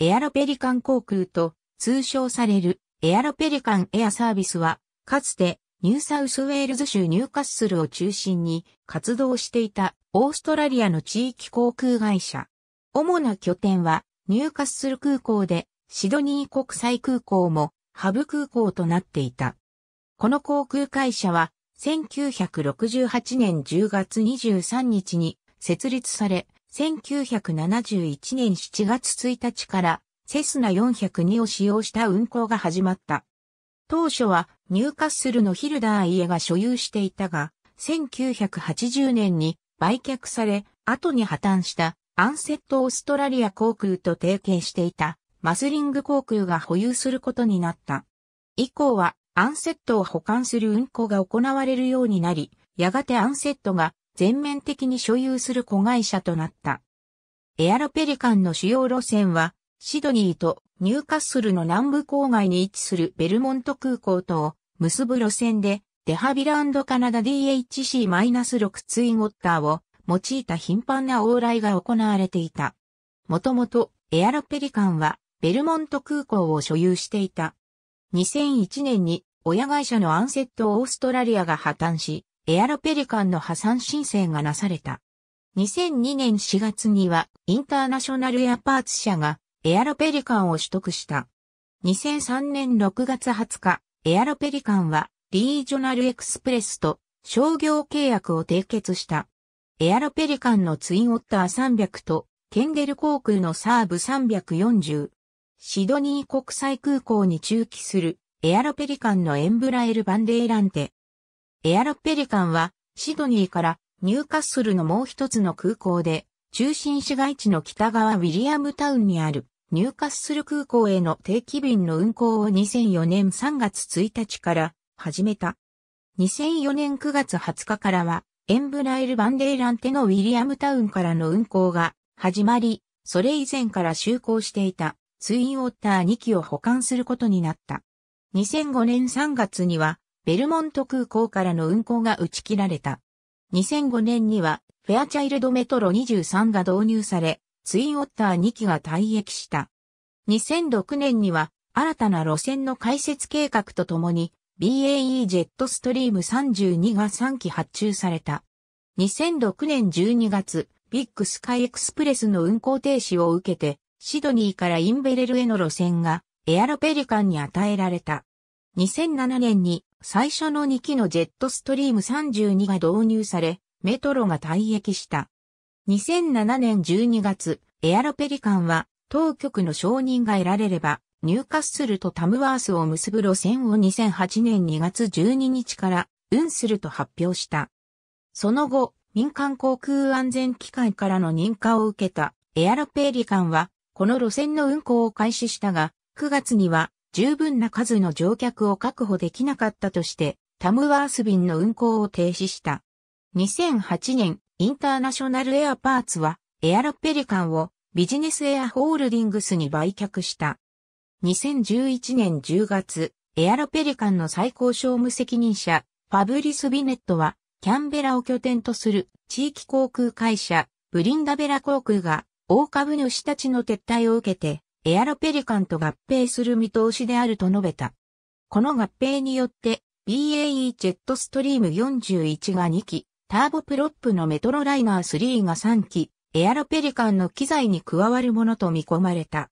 エアロペリカン航空と通称されるエアロペリカンエアサービスは、かつてニューサウスウェールズ州ニューカッスルを中心に活動していたオーストラリアの地域航空会社。主な拠点はニューカッスル空港でシドニー国際空港もハブ空港となっていた。この航空会社は1968年10月23日に設立され、1971年7月1日からセスナ402を使用した運行が始まった。当初はニューカッスルのヒルダー家が所有していたが、1980年に売却され、後に破綻したアンセットオーストラリア航空と提携していたマスリング航空が保有することになった。以降はアンセットを保管する運行が行われるようになり、やがてアンセットが全面的に所有する子会社となった。エアロペリカンの主要路線は、シドニーとニューカッスルの南部郊外に位置するベルモント空港とを結ぶ路線で、デハビラカナダ DHC-6 ツインウォッターを用いた頻繁な往来が行われていた。もともとエアロペリカンはベルモント空港を所有していた。2001年に親会社のアンセットオーストラリアが破綻し、エアロペリカンの破産申請がなされた。2002年4月には、インターナショナルエアパーツ社が、エアロペリカンを取得した。2003年6月20日、エアロペリカンは、リージョナルエクスプレスと商業契約を締結した。エアロペリカンのツインオッター300と、ケンデル航空のサーブ340。シドニー国際空港に駐機するエアロペリカンのエンブラエル・バンデーランテエアロペリカンは、シドニーからニューカッスルのもう一つの空港で、中心市街地の北側ウィリアムタウンにあるニューカッスル空港への定期便の運航を2004年3月1日から始めた。2004年9月20日からは、エンブライル・バンデーランテのウィリアムタウンからの運航が始まり、それ以前から就航していたツインウォッター2機を保管することになった。2005年3月にはベルモント空港からの運航が打ち切られた。2005年には、フェアチャイルドメトロ23が導入され、ツインオッター2機が退役した。2006年には、新たな路線の開設計画とともに、BAE ジェットストリーム32が3機発注された。2006年12月、ビッグスカイエクスプレスの運行停止を受けて、シドニーからインベレルへの路線がエアロペリカンに与えられた。2007年に最初の2機のジェットストリーム32が導入され、メトロが退役した。2007年12月、エアロペリカンは当局の承認が得られれば、ニューカッスルとタムワースを結ぶ路線を2008年2月12日から運すると発表した。その後、民間航空安全機関からの認可を受けたエアロペリカンは、この路線の運行を開始したが、9月には十分な数の乗客を確保できなかったとして、タムワース便の運行を停止した。2008年、インターナショナルエアパーツは、エアロペリカンをビジネスエアホールディングスに売却した。2011年10月、エアロペリカンの最高商務責任者、ファブリス・ビネットは、キャンベラを拠点とする地域航空会社、ブリンダベラ航空が、大株主たちの撤退を受けて、エアロペリカンと合併する見通しであると述べた。この合併によって BAE ジェットストリーム41が2機、ターボプロップのメトロライナー3が3機、エアロペリカンの機材に加わるものと見込まれた。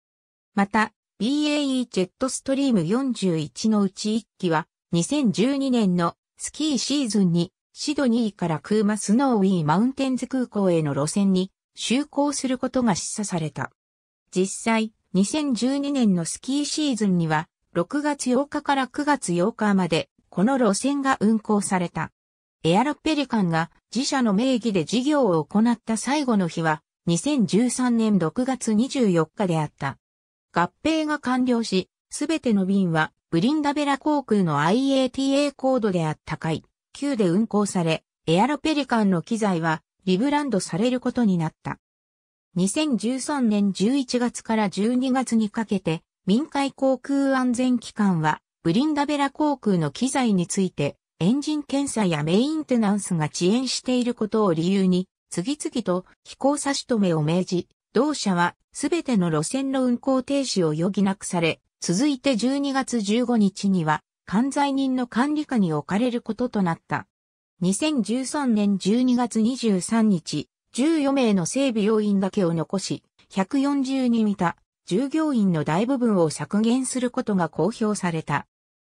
また、BAE ジェットストリーム41のうち1機は、2012年のスキーシーズンに、シドニーからクーマスノーウィーマウンテンズ空港への路線に、就航することが示唆された。実際、2012年のスキーシーズンには、6月8日から9月8日まで、この路線が運行された。エアロペリカンが自社の名義で事業を行った最後の日は、2013年6月24日であった。合併が完了し、すべての便はブリンダベラ航空の IATA コードであった回9で運行され、エアロペリカンの機材はリブランドされることになった。2013年11月から12月にかけて、民海航空安全機関は、ブリンダベラ航空の機材について、エンジン検査やメインテナンスが遅延していることを理由に、次々と飛行差し止めを命じ、同社はすべての路線の運行停止を余儀なくされ、続いて12月15日には、管在人の管理下に置かれることとなった。2013年12月23日、14名の整備要員だけを残し、140人いた従業員の大部分を削減することが公表された。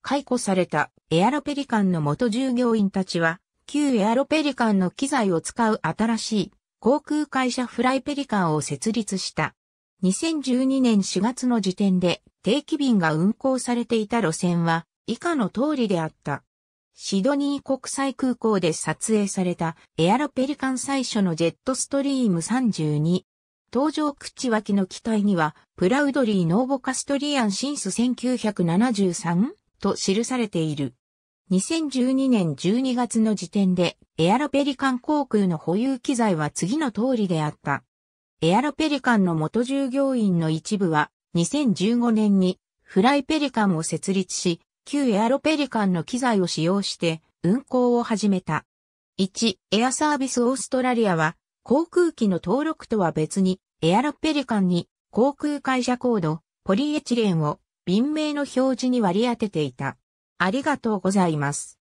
解雇されたエアロペリカンの元従業員たちは、旧エアロペリカンの機材を使う新しい航空会社フライペリカンを設立した。2012年4月の時点で定期便が運航されていた路線は以下の通りであった。シドニー国際空港で撮影されたエアロペリカン最初のジェットストリーム32。搭乗口脇の機体には、プラウドリー・ノーボカストリアン・シンス 1973? と記されている。2012年12月の時点で、エアロペリカン航空の保有機材は次の通りであった。エアロペリカンの元従業員の一部は、2015年にフライペリカンを設立し、旧エアロペリカンの機材を使用して運航を始めた。1、エアサービスオーストラリアは、航空機の登録とは別に、エアロペリカンに航空会社コード、ポリエチレンを便名の表示に割り当てていた。ありがとうございます。